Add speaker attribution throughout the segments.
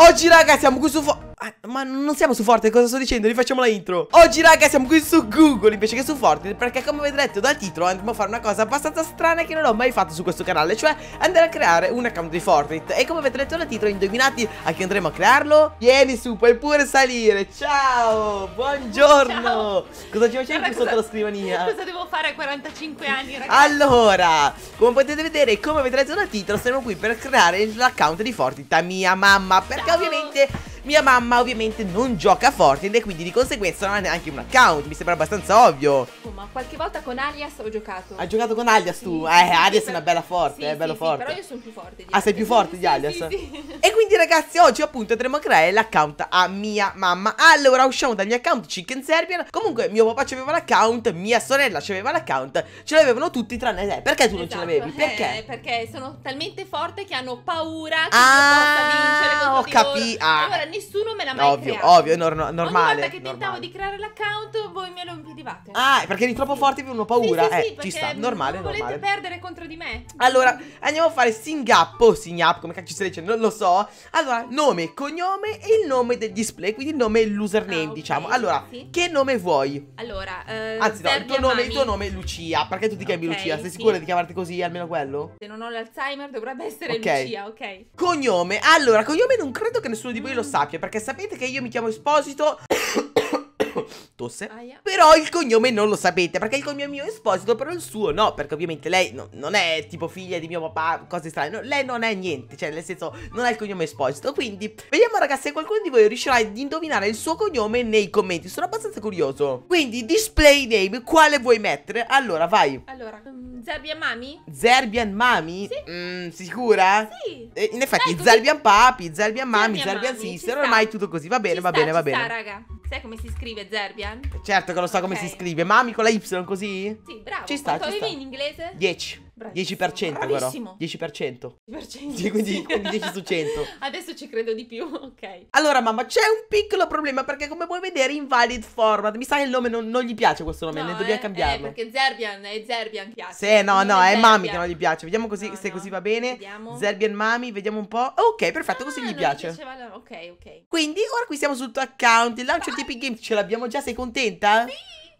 Speaker 1: Oggi ragazzi siamo qui su... Ah, ma non siamo su Fortnite, cosa sto dicendo? Rifacciamo la intro. Oggi, raga, siamo qui su Google invece che su Fortnite. Perché, come vedrete dal titolo, andremo a fare una cosa abbastanza strana che non ho mai fatto su questo canale. Cioè, andare a creare un account di Fortnite. E come avete letto dal titolo, indovinati a chi andremo a crearlo? Vieni su, puoi pure salire. Ciao, buongiorno. Ciao. Cosa ci facciamo qui sotto la scrivania? Cosa
Speaker 2: devo fare a 45 anni, ragazzi? Allora,
Speaker 1: come potete vedere e come vedrete dal titolo, siamo qui per creare l'account di Fortnite a mia mamma. Perché, Ciao. ovviamente mia mamma ovviamente non gioca a Fortnite e quindi di conseguenza non ha neanche un account, mi sembra abbastanza ovvio
Speaker 2: insomma. Qualche volta con Alias ho giocato. Hai
Speaker 1: giocato con Alias tu? Sì, eh, sì, Alias è una bella forte, sì, è bello forte. però io sono più forte di Ah, sei più forte di Alias? Sì, E quindi ragazzi, oggi appunto andremo a creare l'account a mia mamma. Allora, usciamo dal mio account Chicken Serbian. Comunque, mio papà ci aveva l'account, mia sorella ci aveva l'account. Ce l'avevano tutti tranne te. Perché tu non ce esatto. l'avevi? Perché? Eh,
Speaker 2: perché sono talmente forte che hanno paura che ah, io possa vincere contro ho di loro. Ah. Allora, nessuno me l'ha mai ovvio, creato. Ovvio, ovvio, nor normale. Ogni volta che normale. tentavo di creare l'account, voi me lo impedivate. Ah, perché
Speaker 1: diventi troppo forte e avevano paura. Sì, sì, eh, ci sta, normale, non volete
Speaker 2: perdere contro di me.
Speaker 1: Allora, andiamo a fare Singap Singap, come cacchio si dice, non lo so. Allora, nome, cognome e il nome del display, quindi il nome e l'username, ah, okay, diciamo. Allora, sì. che nome vuoi?
Speaker 2: Allora, eh, Anzi, no, il tuo, nome, il tuo, nome,
Speaker 1: è Lucia, perché tu ti chiami okay, Lucia? Sei sicura di chiamarti così, almeno quello?
Speaker 2: Se non ho l'Alzheimer dovrebbe essere okay. Lucia, ok.
Speaker 1: Cognome, allora, cognome non credo che nessuno di voi mm. lo sappia, perché sapete che io mi chiamo Esposito... Santos. Ah, però il cognome non lo sapete, perché il cognome mio è Esposito, però il suo no, perché ovviamente lei no, non è tipo figlia di mio papà, cose strane. No, lei non è niente, cioè nel senso non ha il cognome Esposito. Quindi vediamo ragazzi se qualcuno di voi riuscirà ad indovinare il suo cognome nei commenti. Sono abbastanza curioso. Quindi display name, quale vuoi mettere? Allora, vai.
Speaker 2: Allora, um, mm, Zerbian Mami?
Speaker 1: Zerbian Mami? Sì. Mm, sicura? Sì. Eh, in effetti, Dai, ecco, Zerbian Papi, Zerbian Mami, Zerbian, Zerbian Sister, ormai tutto così. Va bene, ci va sta, bene, va sta, bene. Sta,
Speaker 2: raga. Sai come si scrive Zerbian?
Speaker 1: Certo che lo so okay. come si scrive, ma con la Y così?
Speaker 2: Sì, bravo. Ci sta, Quanto ci avevi sta. in inglese?
Speaker 1: 10. 10% Bravissimo. però. 10%. 10%. Sì, quindi, sì. quindi 10 su 100.
Speaker 2: Adesso ci credo di più, ok.
Speaker 1: Allora mamma, c'è un piccolo problema perché come puoi vedere invalid format. Mi sa che il nome non, non gli piace questo nome, no, ne dobbiamo eh, eh cambiarlo. Eh, perché
Speaker 2: Zerbian, è eh, Zerbian piace. Sì, no, no, è, è Mami che non
Speaker 1: gli piace. Vediamo così, no, se no. così va bene. Vediamo. Zerbian Mami, vediamo un po'. Ok, perfetto, ah, così gli piace. Diceva,
Speaker 2: ok, ok.
Speaker 1: Quindi ora qui siamo sul tuo account, il launcher TP Games ce l'abbiamo già, sei contenta? Sì.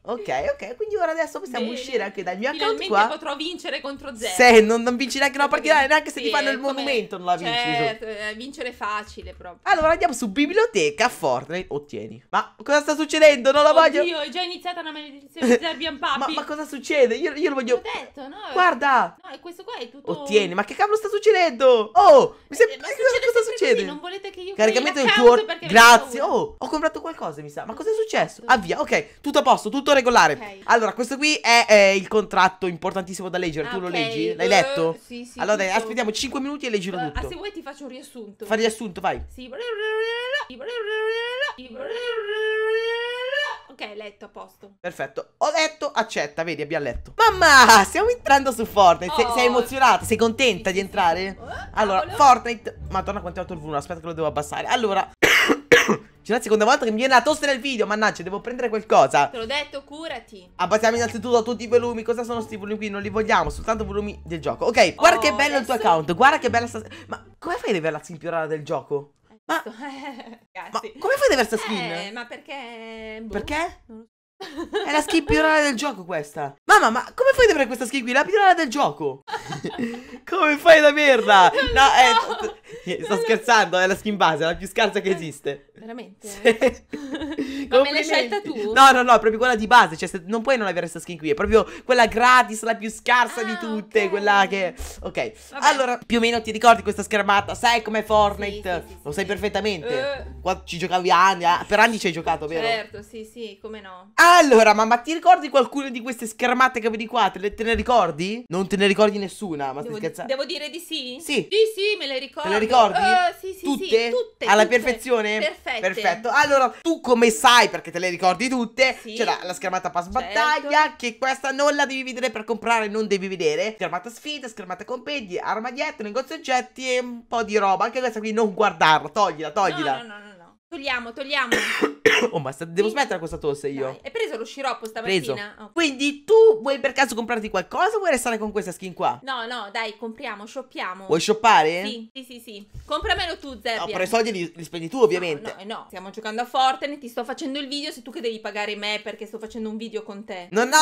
Speaker 1: Ok, ok, quindi ora adesso possiamo Bene. uscire anche dal mio account qua.
Speaker 2: potrò vincere contro zero. Se non,
Speaker 1: non, vinci neanche una partita, neanche se sì, ti fanno il monumento non la vinci. Certo,
Speaker 2: so. Eh, vincere facile proprio.
Speaker 1: Allora andiamo su biblioteca Fortnite, ottieni. Oh, ma cosa sta succedendo? Non la Oddio, voglio. Oddio, è
Speaker 2: già iniziata una maledizione Serbian ma, ma
Speaker 1: cosa succede? Io, io lo voglio... L'ho
Speaker 2: detto, no? Guarda! No, e questo qua è tutto... Ottieni, oh, ma che
Speaker 1: cavolo sta succedendo? Oh, eh, mi sembra... Eh, ma succede cosa succede? Così, non volete che io... Caricamento del tuo... Grazie, oh, ho comprato qualcosa mi sa. Ma cosa è successo? Avvia, ah, ok, tutto a posto, tutto regolare. Okay. Allora, questo qui è eh, il contratto importantissimo da leggere. Ah, tu okay. lo leggi? L'hai letto? Uh, sì, sì. Allora, dai, aspettiamo 5 minuti e leggilo eh, tutto. Uh, se
Speaker 2: vuoi ti faccio un riassunto. Fa riassunto, vai. Sì. Ok, letto a posto.
Speaker 1: Perfetto. Ho letto, accetta, vedi, abbiamo letto. Mamma, stiamo entrando su Fortnite. Oh. Sei, emozionata? Sei contenta sì, di entrare? Sì, sì. Oh, allora, Fortnite. Madonna, quanto è alto il volume? Aspetta che lo devo abbassare. Allora, c'è una seconda volta che mi viene la tosse nel video, mannaggia, devo prendere qualcosa. Te
Speaker 2: l'ho detto, curati. Abbassiamo
Speaker 1: innanzitutto tutti i volumi. Cosa sono questi volumi qui? Non li vogliamo, soltanto volumi del gioco. Ok, guarda oh, che bello il tuo account, guarda che bella sta... Ma come fai ad avere la skin più rara del gioco? Ma,
Speaker 2: ma come fai ad avere sta skin? Eh, ma perché... Boh. Perché? È la skin più rara
Speaker 1: del gioco questa. Mamma, ma come fai ad avere questa skin qui? La più rara del gioco. come fai ad averla? No, eh, eh, no. È... sto scherzando, è la skin base, la più scarsa che eh, esiste. Veramente? Sì. ma me l'hai scelta tu? No, no, no, è proprio quella di base, cioè se... non puoi non avere questa skin qui, è proprio quella gratis, la più scarsa ah, di tutte, okay. quella che... Ok, Vabbè. allora più o meno ti ricordi questa schermata, sai com'è Fortnite? Sì, sì, Lo sai perfettamente. Uh. Qua ci giocavi anni, per anni ci hai giocato, vero? Certo,
Speaker 2: sì, sì, come no.
Speaker 1: Ah, allora, mamma, ti ricordi qualcuna di queste schermate che vedi qua? Te, te ne ricordi? Non te ne ricordi nessuna, ma devo, stai scherzando? Devo
Speaker 2: dire di sì? Sì. Sì, sì, me le ricordo. Te le ricordi? Uh, sì, sì, tutte? Sì, tutte. Alla tutte. perfezione? Perfette. Perfetto.
Speaker 1: Allora, tu come sai, perché te le ricordi tutte, sì. c'è la, la, schermata pass certo. battaglia, certo. che questa non la devi vedere per comprare, non devi vedere. Schermata sfida, schermata compendi, armadietto, negozio oggetti e un po' di roba. Anche questa qui non guardarla, toglila, toglila. No, no, no,
Speaker 2: no. no. Togliamo, togliamo.
Speaker 1: oh, ma sta- devo smettere questa tosse io. Dai.
Speaker 2: Hai preso lo sciroppo stamattina? Preso. Oh.
Speaker 1: Quindi tu vuoi per caso comprarti qualcosa o vuoi restare con questa skin qua?
Speaker 2: No, no, dai, compriamo, shoppiamo. Vuoi
Speaker 1: shoppare? Sì,
Speaker 2: sì, sì, sì. Compramelo tu, Zeppia. No, però i soldi
Speaker 1: li, li spendi tu, ovviamente. No,
Speaker 2: no, no, stiamo giocando a Fortnite, ti sto facendo il video, sei tu che devi pagare me perché sto facendo un video con te. No, no,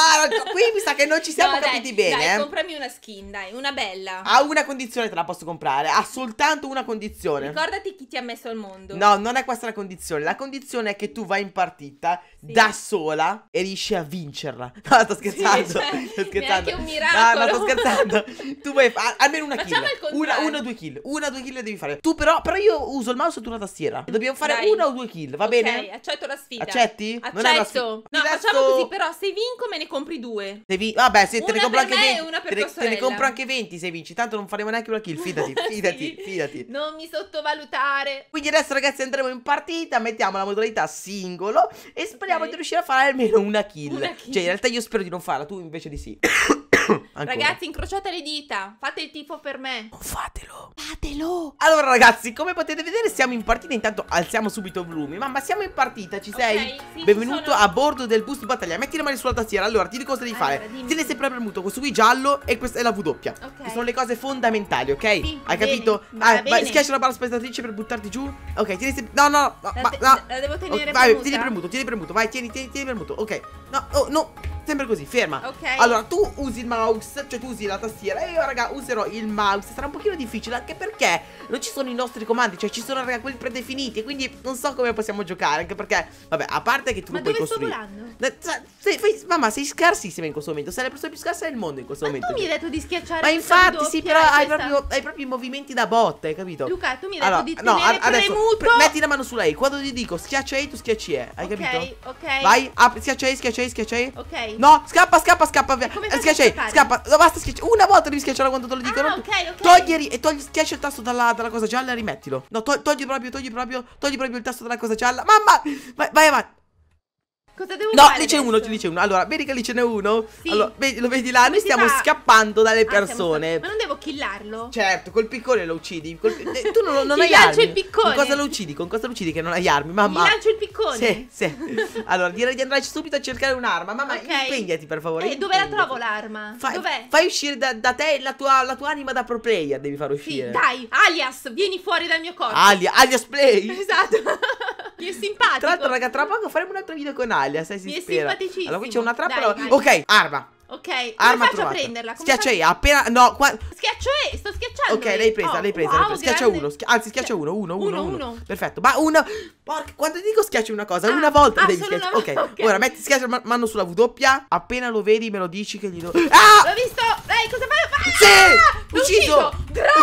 Speaker 1: qui mi sa che non ci siamo no, capiti dai, bene. Dai, eh.
Speaker 2: comprami una skin, dai, una bella. Ha
Speaker 1: una condizione te la posso comprare, ha soltanto una condizione.
Speaker 2: Ricordati chi ti ha messo al mondo. No,
Speaker 1: non è questa la condizione. La condizione è che tu tu vai in partita sì. da sola e riesci a vincerla. No, sto scherzando. Sì, cioè, sto scherzando. È un miracolo. No, no, sto scherzando. tu vuoi fa- almeno una Facciamo kill. Una, una o due kill. Una o due kill devi fare. Tu però, però io uso il mouse e tu la tastiera. Dobbiamo fare Dai. una o due kill, va okay, bene?
Speaker 2: accetto la sfida. Accetti? Accetto. Non è una sfida. No, Adesso... facciamo così però, se vinco me ne compri due.
Speaker 1: Se vi- Vabbè, se te ne compro anche 20. Te ne, te ne compro anche 20 se vinci, tanto non faremo neanche una kill, fidati, fidati, fidati. Non mi sottovalutare. Quindi adesso ragazzi andremo in partita, mettiamo la modalità sì singolo e speriamo okay. di riuscire a fare almeno una kill. una kill. Cioè, in realtà io spero di non farla, tu invece di sì. ragazzi,
Speaker 2: incrociate le dita, fate il tifo per me. Non oh, fatelo.
Speaker 1: Fatelo. Allora, ragazzi, come potete vedere, siamo in partita. Intanto alziamo subito il volume. Mamma, siamo in partita, ci sei? Okay, sì, Benvenuto sono... a bordo del bus di battaglia. Metti le mani sulla tastiera. Allora, ti dico cosa devi allora, fare. Dimmi. Tieni sempre premuto questo qui giallo e questa è la W. doppia. Okay. Che sono le cose fondamentali, ok? Sì, Hai bene, capito? Ah, vai, schiaccia la barra spettatrice per buttarti giù. Ok, tieni sempre. No, no, ma, la, ma, la, la devo tenere okay, premuto. Vai, tieni premuto, tieni premuto. Vai, tieni, tieni, tieni premuto. Ok. No, oh, no. Sempre così, ferma Ok Allora tu usi il mouse, cioè tu usi la tastiera E io raga userò il mouse Sarà un pochino difficile anche perché non ci sono i nostri comandi Cioè ci sono raga quelli predefiniti Quindi non so come possiamo giocare Anche perché, vabbè, a parte che tu ma lo puoi costruire Ma dove sto volando? Sei, fai, mamma sei scarsissima in questo momento Sei la persona più scarsa del mondo in questo ma momento Ma tu mi
Speaker 2: hai detto di schiacciare Ma infatti sì però hai proprio,
Speaker 1: hai proprio, i movimenti da botte, hai capito? Luca tu mi hai allora, detto di no, adesso, premuto Metti la mano su lei Quando ti dico schiaccia E tu schiacci E Hai okay, capito? Ok ok Vai, schiaccia E, schiaccia E, schiaccia E Ok No, scappa, scappa, scappa. Via. Come eh, schiacciai, scappa. No, basta schiaccia. Una volta devi schiacciare quando te lo ah, dicono. Ah, ok, ok. Togli e eh, togli, schiaccia il tasto dalla, dalla cosa gialla e rimettilo. No, to togli proprio, togli proprio, togli proprio il tasto dalla cosa gialla. Mamma! Vai, vai avanti.
Speaker 2: Cosa devo no, fare? No, lì c'è uno,
Speaker 1: lì c'è uno. Allora, vedi che lì ce n'è uno? Sì. Allora, vedi, lo vedi là? Come noi stiamo fa... scappando dalle ah, persone. Ah, ma non
Speaker 2: devo killarlo?
Speaker 1: Certo, col piccone lo uccidi. Col... Tu non, non hai armi. lancio il piccone. Con cosa lo uccidi? Con cosa lo uccidi che non hai armi, mamma? Ti lancio il piccone. Sì, sì. Allora, direi di andarci subito a cercare un'arma. Mamma, okay. impegnati, per favore. E eh, dove la trovo
Speaker 2: l'arma? Fai, Dov'è?
Speaker 1: Fai uscire da, da te la tua, la tua, anima da pro player, devi far uscire. Sì, dai,
Speaker 2: alias, vieni fuori dal mio corpo. Alias, alias play.
Speaker 1: Esatto. Mi è simpatico. Tra l'altro, raga, tra poco faremo un altro video con Alia, sai, si Mi spera. è simpaticissimo. Allora, qui c'è una trappola. Dai, ok, arma.
Speaker 2: Ok, arma come faccio trovata. a prenderla? Come schiaccia E, appena... No, qua... Schiaccio E, sto schiacciando Ok, l'hai presa, oh, l'hai presa, wow, presa. Schiaccia uno,
Speaker 1: schia... anzi schiaccia uno, uno, uno, uno, uno. Perfetto, ma uno... Porca, quando ti dico schiacci una cosa, ah, una volta ah, devi schiacciare una... okay. ok, ora metti, schiaccia man mano sulla W, appena lo vedi me lo dici che gli do... Ah! L'ho visto! Ehi,
Speaker 2: cosa fai? Ah! Sì! Ucciso!
Speaker 1: ucciso!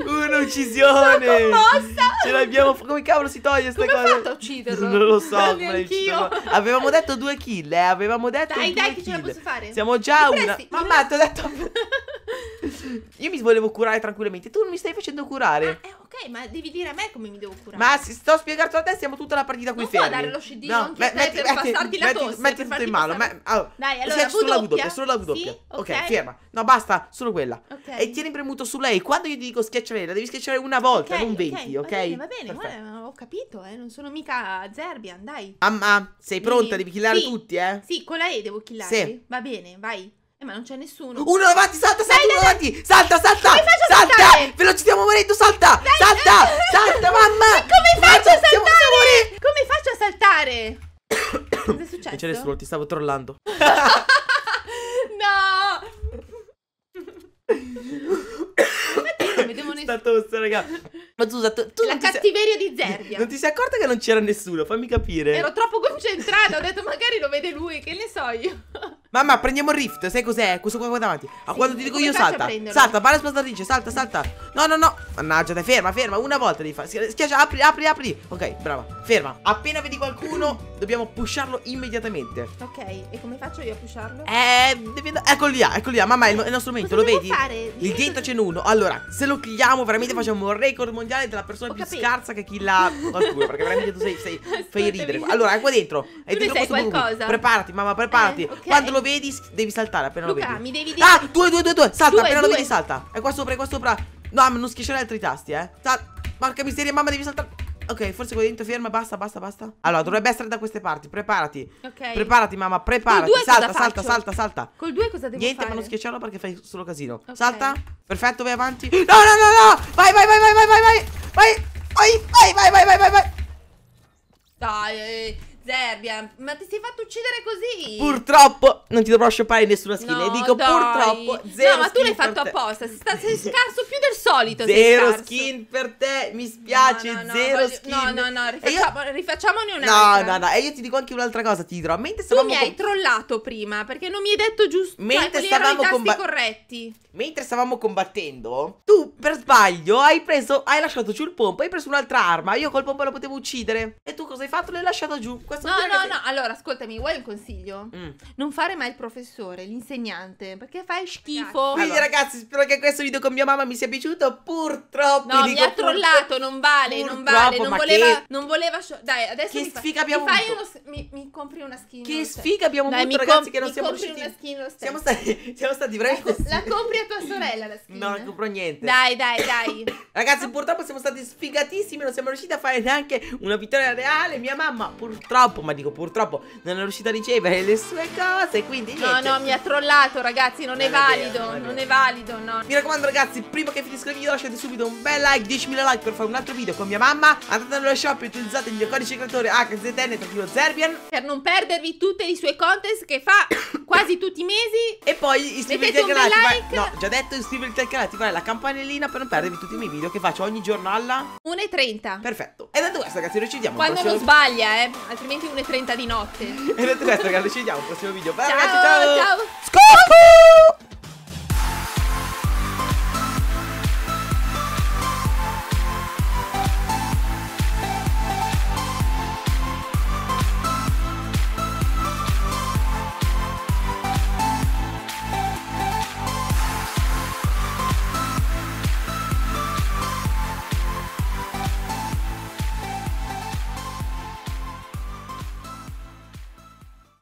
Speaker 1: Grande! Un'uccisione! Sono commossa! Ce l'abbiamo. Come cavolo si toglie questa cosa? Come fatto a ucciderlo? Non lo so. Neanch'io. Avevamo detto due kill, eh. Avevamo detto. Dai, dai, kill. che ce la posso fare? Siamo già Mi una. Mamma, ti ho detto. Io mi volevo curare tranquillamente. Tu non mi stai facendo curare. Ah, eh,
Speaker 2: ok, ma devi dire a me come mi devo curare.
Speaker 1: Ma si, sto spiegando a te, stiamo tutta la partita qui non fermi. Non puoi dare lo scendino no, anche me, metti, per metti, passarti metti, tosse. Metti tutto in mano. Ma, allora, Dai, allora, solo la V doppia, solo la V doppia. Sì? Okay. ok, ferma. No, basta, solo quella. Okay. E tieni premuto su lei. Quando io ti dico schiacciare, la devi schiacciare una volta, okay, non venti, ok? Va bene, va bene, guarda,
Speaker 2: ho capito, eh. Non sono mica Zerbian, dai.
Speaker 1: Mamma, sei pronta? Devi killare tutti, eh?
Speaker 2: Sì, con la E devo killare. Sì. Va bene, vai. Eh, ma non c'è nessuno. Uno davanti, salta, salta, dai, uno dai,
Speaker 1: avanti. Salta, salta. Come salta. saltare? Ve ci stiamo morendo, salta. Dai. Salta, salta, mamma. Ma come faccio Guarda, a saltare?
Speaker 2: Stiamo, come faccio a saltare?
Speaker 1: Cosa è successo? Non c'è nessuno, ti stavo trollando. no. mi devono Sta tosse, raga. Ma Zusa, tu, tu la
Speaker 2: cattiveria sei... di Zerbia. Non ti sei
Speaker 1: accorta che non c'era nessuno? Fammi capire. Ero
Speaker 2: troppo concentrata, ho detto magari lo vede lui, che ne so io.
Speaker 1: Mamma, prendiamo il rift, sai cos'è? Questo qua, qua davanti. A ah, sì, quando ti dico io salta. Salta, para spazzatrice, salta, salta. No, no, no. Mannaggia, dai, ferma, ferma. Una volta devi fare. Schiaccia, apri, apri, apri. Ok, brava. Ferma. Appena vedi qualcuno, dobbiamo pusharlo immediatamente.
Speaker 2: Ok, e come faccio io a pusharlo? Eh,
Speaker 1: devi andare. Eccolo lì, ah, eccolo lì. Ah, mamma, è il, nostro momento, lo vedi? Fare? Lì dietro ce n'è uno. Allora, se lo killiamo, veramente mm. facciamo un record mondiale della persona Ho più capito. scarsa che chi killa qualcuno. perché veramente tu sei, sei, fai ridere. Allora, è qua dentro. È tu dentro questo qualcosa. Preparati, mamma, preparati. Eh, okay. Quando lo lo vedi, devi saltare appena Luca, lo vedi. mi devi dire. Ah, due, due, due, due. Salta, due, appena due. lo vedi, salta. È qua sopra, è qua sopra. No, non schiacciare altri tasti, eh. Salta. Porca miseria, mamma, devi saltare. Ok, forse qua dentro ferma, basta, basta, basta. Allora, dovrebbe essere da queste parti. Preparati. Ok. Preparati, mamma, preparati. Salta, salta, salta, salta, Col 2 cosa devo Niente, fare? Niente, ma non schiacciarlo perché fai solo casino. Okay. Salta. Perfetto, vai avanti. No, no, no, no! Vai, vai, vai, vai, vai, vai, vai.
Speaker 2: Vai, vai, vai, vai, vai, vai, vai. Dai. Eh, Zerbian, ma ti sei fatto uccidere così?
Speaker 1: Purtroppo non ti dovrò scioppare nessuna skin. No, dico dai. purtroppo
Speaker 2: zero No, ma tu l'hai fatto apposta. Sei, sta, sei scarso più del solito. Zero skin per te, mi spiace. No, no, zero voglio, skin. No, no, no, rifacciamo, io... rifacciamone un'altra. No, no, no. E
Speaker 1: io ti dico anche un'altra cosa. Ti dirò.
Speaker 2: Mentre tu mi hai trollato prima perché non mi hai detto giusto. Cioè, mentre cioè, stavamo combattendo,
Speaker 1: mentre stavamo combattendo, tu per sbaglio hai preso, hai lasciato giù il pompo. Hai preso un'altra arma. Io col pompo la potevo uccidere. E tu cosa hai fatto? L'hai lasciata giù. Questo
Speaker 2: posso no, no, che... no. Allora, ascoltami, vuoi un consiglio? Mm. Non fare mai il professore, l'insegnante, perché fai schifo. Quindi, allora. ragazzi,
Speaker 1: spero che questo video con mia mamma mi sia piaciuto. Purtroppo. No, mi ha trollato. Non vale, non vale. Non voleva. Che...
Speaker 2: Non voleva. Dai, adesso che mi sfiga fa... abbiamo mi, fai uno... mi, mi compri una skin. Che sfiga abbiamo Dai, avuto, comp- ragazzi, che non siamo riusciti. Una skin lo siamo
Speaker 1: stati, siamo stati veramente.
Speaker 2: La, la compri a tua sorella la skin.
Speaker 1: No, non compro niente. Dai, dai, dai. ragazzi, purtroppo siamo stati sfigatissimi. Non siamo riusciti a fare neanche una vittoria reale. Mia mamma, purtroppo purtroppo, ma dico purtroppo, non è riuscita a ricevere le sue cose, quindi niente. No, no, mi ha trollato ragazzi, non, non è, è, valido, vero, non, non è,
Speaker 2: valido, no. Mi raccomando
Speaker 1: ragazzi, prima che finisca il video lasciate subito un bel like, 10.000 like per fare un altro video con mia mamma, andate nello shop e utilizzate il mio codice creatore HZN, tranquillo Zerbian. Per non perdervi tutte le sue contest che fa... quasi tutti i mesi. E poi iscriviti al canale. Like. No, già detto iscriviti al canale, attivare la campanellina per non perdervi tutti i miei video che faccio ogni giorno alla
Speaker 2: 1.30.
Speaker 1: Perfetto. E detto questo, ragazzi, noi ci vediamo. Quando prossimo... non
Speaker 2: sbaglia, eh. Altrimenti 1.30 di notte. e
Speaker 1: detto questo, ragazzi, ci vediamo al prossimo video. Bye, ciao, ragazzi, ciao.
Speaker 2: Ciao.
Speaker 1: Scopo!